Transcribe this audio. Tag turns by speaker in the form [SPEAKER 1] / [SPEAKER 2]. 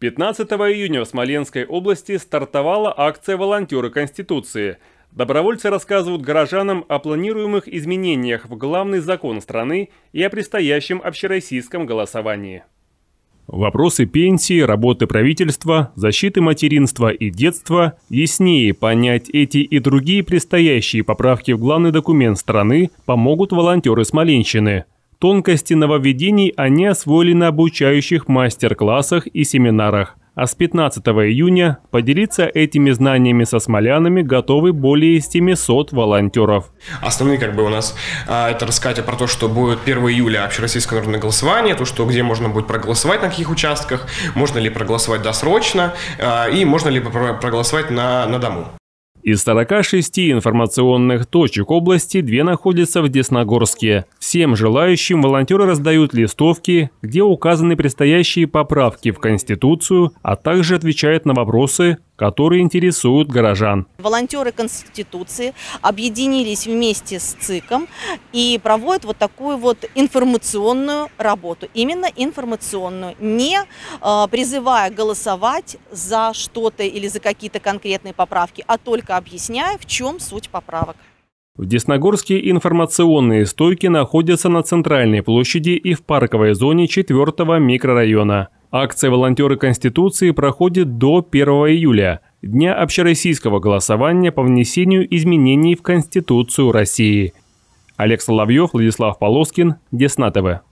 [SPEAKER 1] 15 июня в Смоленской области стартовала акция «Волонтеры Конституции». Добровольцы рассказывают горожанам о планируемых изменениях в главный закон страны и о предстоящем общероссийском голосовании. Вопросы пенсии, работы правительства, защиты материнства и детства яснее понять эти и другие предстоящие поправки в главный документ страны помогут волонтеры Смоленщины – Тонкости нововведений они освоили на обучающих мастер-классах и семинарах, а с 15 июня поделиться этими знаниями со смолянами готовы более 700 волонтеров. Основные как бы у нас а, это рассказать про то, что будет 1 июля общероссийское народное голосование, то, что где можно будет проголосовать, на каких участках, можно ли проголосовать досрочно а, и можно ли проголосовать на, на дому. Из 46 информационных точек области две находятся в Десногорске. Всем желающим волонтеры раздают листовки, где указаны предстоящие поправки в Конституцию, а также отвечают на вопросы которые интересуют горожан.
[SPEAKER 2] Волонтеры Конституции объединились вместе с ЦИКом и проводят вот такую вот информационную работу, именно информационную, не э, призывая голосовать за что-то или за какие-то конкретные поправки, а только объясняя, в чем суть поправок.
[SPEAKER 1] В Десногорске информационные стойки находятся на центральной площади и в парковой зоне 4 микрорайона. Акция «Волонтеры Конституции» проходит до 1 июля, дня общероссийского голосования по внесению изменений в Конституцию России. Олег Соловьев, Владислав Полоскин, Десна ТВ.